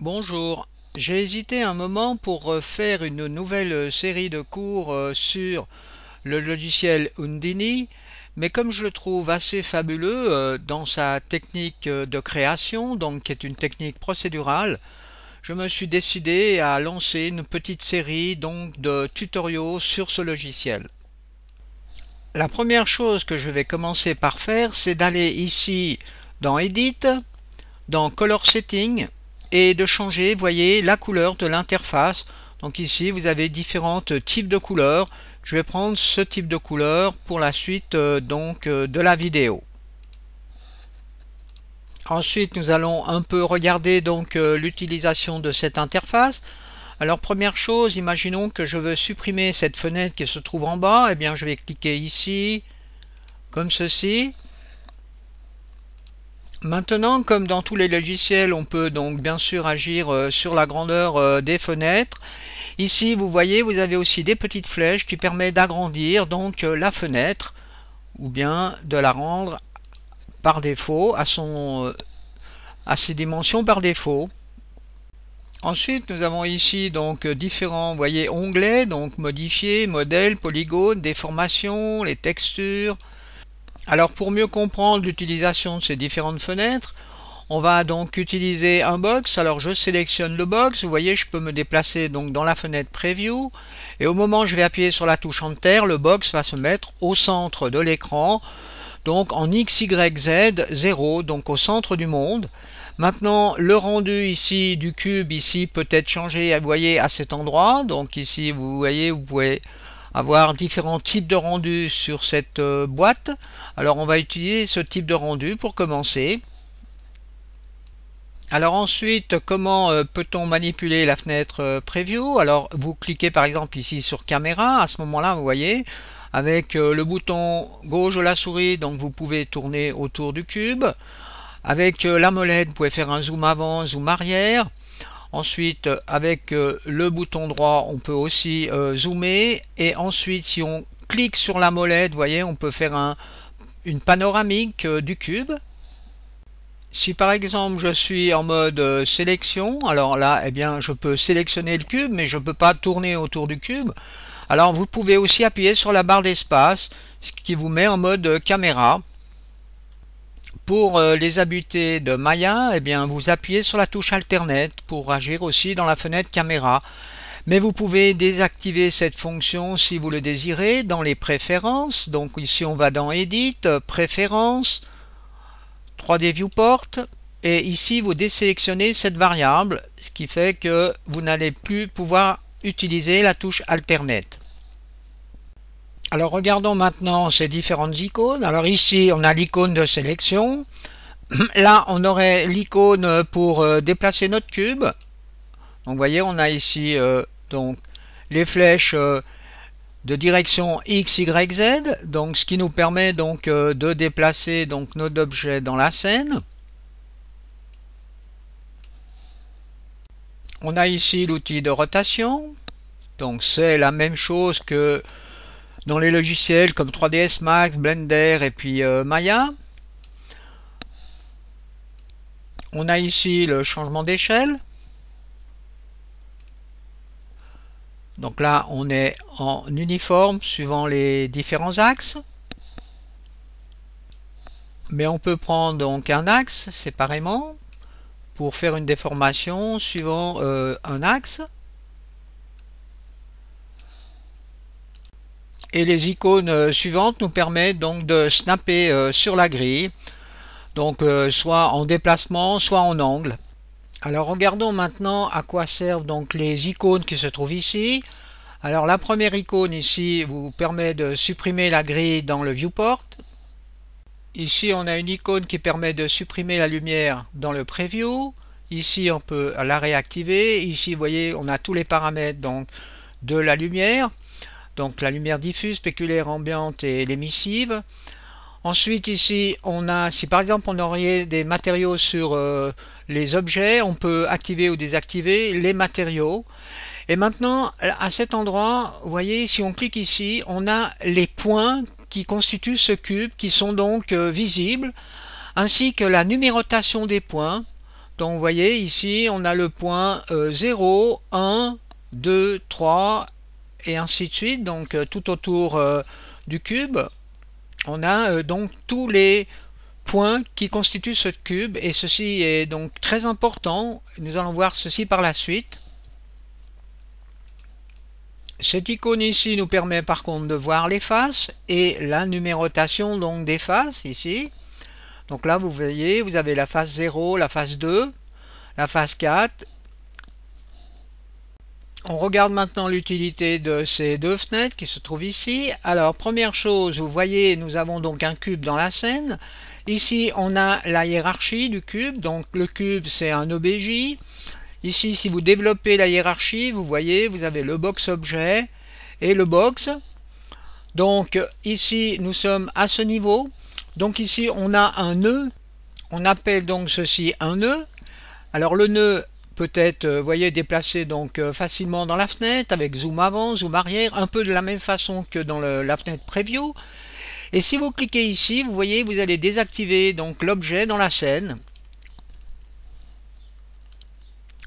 Bonjour. J'ai hésité un moment pour euh, faire une nouvelle euh, série de cours euh, sur le logiciel Undini, mais comme je le trouve assez fabuleux dans sa technique de création, donc qui est une technique procédurale, je me suis décidé à lancer une petite série de tutoriaux sur ce logiciel. La première chose que je vais commencer par faire, c'est d'aller ici dans Edit, dans Color Setting, et de changer, voyez, la couleur de l'interface. Donc ici, vous avez différents types de couleurs. Je vais prendre ce type de couleur pour la suite euh, donc euh, de la vidéo. Ensuite, nous allons un peu regarder donc euh, l'utilisation de cette interface. Alors première chose, imaginons que je veux supprimer cette fenêtre qui se trouve en bas. Eh bien, je vais cliquer ici, comme ceci. Maintenant, comme dans tous les logiciels, on peut donc bien sûr agir euh, sur la grandeur euh, des fenêtres. Ici, vous voyez, vous avez aussi des petites flèches qui permettent d'agrandir donc euh, la fenêtre ou bien de la rendre par défaut à, ses dimensions par défaut. Ensuite, nous avons ici donc différents onglets, donc modifier, modèle, polygone, déformation, les textures, alors pour mieux comprendre l'utilisation de ces différentes fenêtres, on va donc utiliser un box. Alors je sélectionne le box. Vous voyez, je peux me déplacer donc dans la fenêtre preview. Et au moment où je vais appuyer sur la touche Enter, le box va se mettre au centre de l'écran. Donc en XYZ 0, donc au centre du monde. Maintenant, le rendu ici du cube ici peut être changé, vous voyez, à cet endroit. Donc ici, vous voyez, vous pouvez avoir différents types de rendus sur cette euh, boîte. Alors on va utiliser ce type de rendu pour commencer. Alors ensuite, comment euh, peut-on manipuler la fenêtre euh, preview Alors vous cliquez par exemple ici sur caméra, à ce moment-là vous voyez, avec le bouton gauche de la souris, donc vous pouvez tourner autour du cube. Avec la molette, vous pouvez faire un zoom avant, zoom arrière. Ensuite, euh, avec euh, le bouton droit, on peut aussi euh, zoomer. Et ensuite, si on clique sur la molette, vous voyez, on peut faire une panoramique du cube. Si par exemple je suis en mode sélection, alors là, eh bien, je peux sélectionner le cube, mais je ne peux pas tourner autour du cube. Alors vous pouvez aussi appuyer sur la barre d'espace, ce qui vous met en mode caméra. Pour euh, les abutés de Maya, eh bien, vous appuyez sur la touche Alternate pour agir aussi dans la fenêtre caméra. Mais vous pouvez désactiver cette fonction si vous le désirez dans les préférences. Donc ici on va dans Edit, Préférences, 3D Viewport. Et ici vous désélectionnez cette variable, ce qui fait que vous n'allez plus pouvoir utiliser la touche Alternate. Alors regardons maintenant ces différentes icônes. Alors ici on a l'icône de sélection. Là on aurait l'icône pour euh, déplacer notre cube. Donc vous voyez on a ici euh, donc les flèches euh, de direction X, Y, Z. Donc ce qui nous permet donc de déplacer donc notre objet dans la scène. On a ici l'outil de rotation. Donc c'est la même chose que dans les logiciels comme 3ds Max, Blender et puis euh, Maya. On a ici le changement d'échelle. Donc là, on est en uniforme suivant les différents axes. Mais on peut prendre donc un axe séparément pour faire une déformation suivant euh, un axe. et les icônes euh, suivantes nous permettent donc de snapper euh, sur la grille donc euh, soit en déplacement soit en angle alors regardons maintenant à quoi servent donc les icônes qui se trouvent ici alors la première icône ici vous permet de supprimer la grille dans le viewport ici on a une icône qui permet de supprimer la lumière dans le preview ici on peut la réactiver ici vous voyez on a tous les paramètres donc de la lumière donc la lumière diffuse, spéculaire, ambiante et l'émissive. Ensuite ici, on a, si par exemple on aurait des matériaux sur euh, les objets, on peut activer ou désactiver les matériaux. Et maintenant, à cet endroit, vous voyez, si on clique ici, on a les points qui constituent ce cube, qui sont donc euh, visibles, ainsi que la numérotation des points. Donc vous voyez ici, on a le point 0, 1, 2, 3 et ainsi de suite. Donc euh, tout autour euh, du cube, on a euh, donc tous les points qui constituent ce cube et ceci est donc très important. Nous allons voir ceci par la suite. Cette icône ici nous permet par contre de voir les faces et la numérotation donc des faces ici. Donc là vous voyez, vous avez la face 0, la face 2, la face 4 on regarde maintenant l'utilité de ces deux fenêtres qui se trouvent ici. Alors, première chose, vous voyez, nous avons donc un cube dans la scène. Ici, on a la hiérarchie du cube. Donc, le cube, c'est un OBJ. Ici, si vous développez la hiérarchie, vous voyez, vous avez le box objet et le box. Donc, ici, nous sommes à ce niveau. Donc, ici, on a un nœud. On appelle donc ceci un nœud. Alors, le nœud peut-être, vous euh, voyez, déplacer donc euh, facilement dans la fenêtre avec zoom avant, zoom arrière, un peu de la même façon que dans la fenêtre preview. Et si vous cliquez ici, vous voyez, vous allez désactiver donc l'objet dans la scène.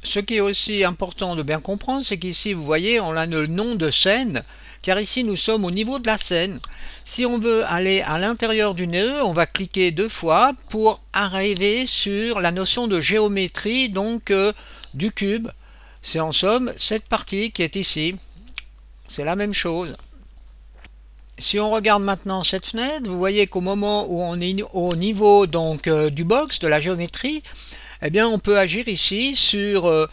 Ce qui est aussi important de bien comprendre, c'est qu'ici, vous voyez, on a le nom de scène, car ici, nous sommes au niveau de la scène. Si on veut aller à l'intérieur du nœud, on va cliquer deux fois pour arriver sur la notion de géométrie, donc euh, du cube, c'est en somme cette partie qui est ici. C'est la même chose. Si on regarde maintenant cette fenêtre, vous voyez qu'au moment où on est au niveau donc euh, du box, de la géométrie, eh bien on peut agir ici sur euh,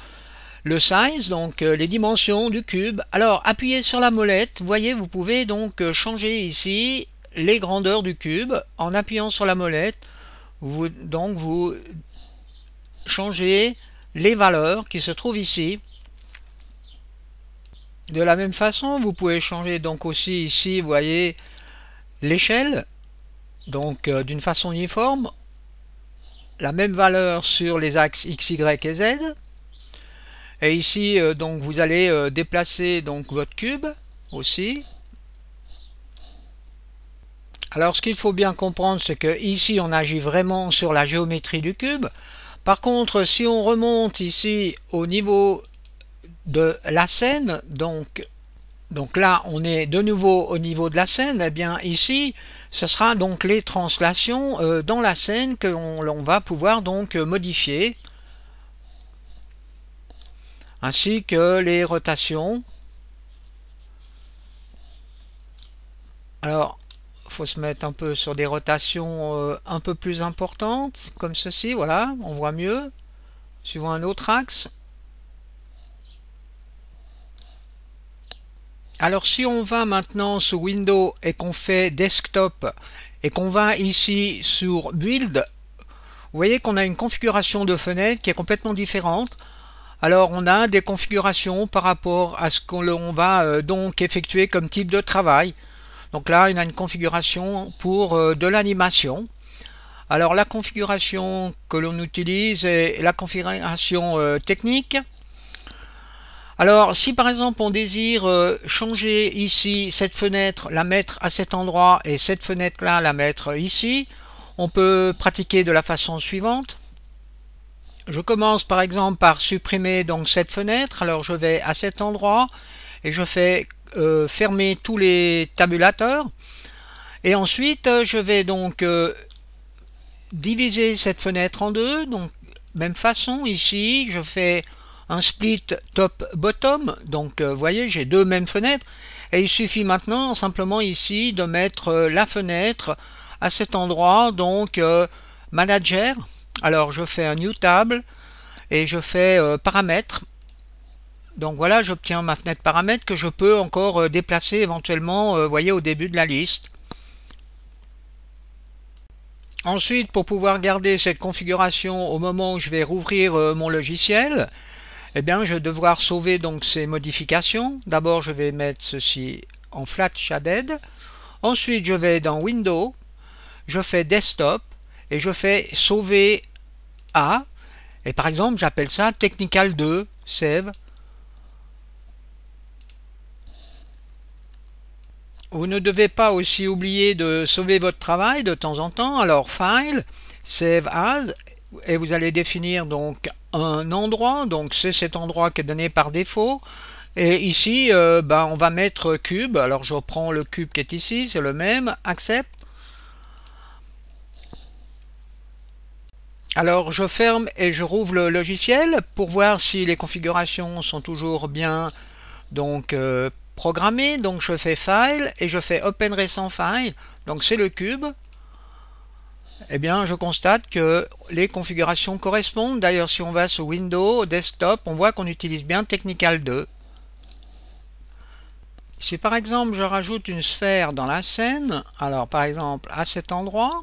le size, donc euh, les dimensions du cube. Alors appuyez sur la molette, vous voyez vous pouvez donc changer ici les grandeurs du cube en appuyant sur la molette. Vous, donc vous changez les valeurs qui se trouvent ici. De la même façon, vous pouvez changer donc aussi ici, vous voyez, l'échelle, donc euh, d'une façon uniforme, la même valeur sur les axes x, y et z. Et ici, euh, donc, vous allez euh, déplacer donc votre cube aussi. Alors, ce qu'il faut bien comprendre, c'est que ici, on agit vraiment sur la géométrie du cube. Par contre, si on remonte ici au niveau de la scène, donc, donc là on est de nouveau au niveau de la scène, et eh bien ici ce sera donc les translations euh, dans la scène que l'on va pouvoir donc euh, modifier ainsi que les rotations. Alors, faut se mettre un peu sur des rotations euh, un peu plus importantes, comme ceci, voilà, on voit mieux. Suivant un autre axe. Alors si on va maintenant sous Windows et qu'on fait Desktop et qu'on va ici sur Build, vous voyez qu'on a une configuration de fenêtre qui est complètement différente. Alors on a des configurations par rapport à ce qu'on va euh, donc effectuer comme type de travail. Donc là, il y a une configuration pour euh, de l'animation. Alors la configuration que l'on utilise est la configuration euh, technique. Alors si par exemple on désire euh, changer ici cette fenêtre, la mettre à cet endroit et cette fenêtre là la mettre ici, on peut pratiquer de la façon suivante. Je commence par exemple par supprimer donc cette fenêtre. Alors je vais à cet endroit et je fais euh, fermer tous les tabulateurs. Et ensuite, euh, je vais donc euh, diviser cette fenêtre en deux. Donc, même façon, ici, je fais un split top-bottom. Donc, vous voyez, j'ai deux mêmes fenêtres. Et il suffit maintenant, simplement ici, de mettre la fenêtre à cet endroit, donc Manager. Alors, je fais un New Table et je fais Paramètres. Donc voilà, j'obtiens ma fenêtre paramètres que je peux encore euh, déplacer éventuellement, euh, voyez, au début de la liste. Ensuite, pour pouvoir garder cette configuration au moment où je vais rouvrir euh, mon logiciel, eh bien, je vais devoir sauver donc ces modifications. D'abord, je vais mettre ceci en flat shaded. Ensuite, je vais dans Windows, je fais Desktop et je fais Sauver A. Et par exemple, j'appelle ça Technical 2 Save. Vous ne devez pas aussi oublier de sauver votre travail de temps en temps. Alors File, Save As, et vous allez définir donc un endroit. Donc c'est cet endroit qui est donné par défaut. Et ici, euh, ben, on va mettre cube. Alors je prends le cube qui est ici, c'est le même. Accept. Alors je ferme et je rouvre le logiciel pour voir si les configurations sont toujours bien donc euh, programmer, donc je fais File et je fais Open Recent File, donc c'est le cube. et eh bien, je constate que les configurations correspondent. D'ailleurs, si on va sur Windows, Desktop, on voit qu'on utilise bien Technical 2. Si par exemple je rajoute une sphère dans la scène, alors par exemple à cet endroit,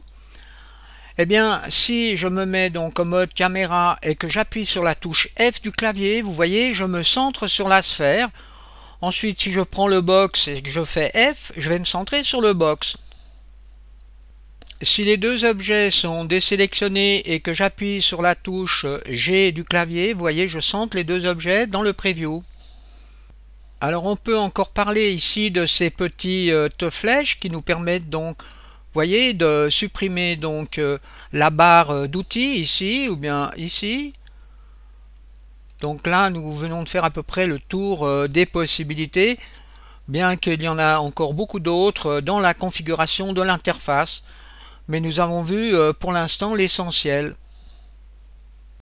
eh bien, si je me mets donc en mode caméra et que j'appuie sur la touche F du clavier, vous voyez, je me centre sur la sphère. Ensuite, si je prends le box et que je fais F, je vais me centrer sur le box. Si les deux objets sont désélectionnés et que j'appuie sur la touche G du clavier, vous voyez, je centre les deux objets dans le preview. Alors on peut encore parler ici de ces petites euh, flèches qui nous permettent donc voyez de supprimer donc euh, la barre d'outils ici ou bien ici donc là, nous venons de faire à peu près le tour euh, des possibilités, bien qu'il y en a encore beaucoup d'autres euh, dans la configuration de l'interface. Mais nous avons vu euh, pour l'instant l'essentiel.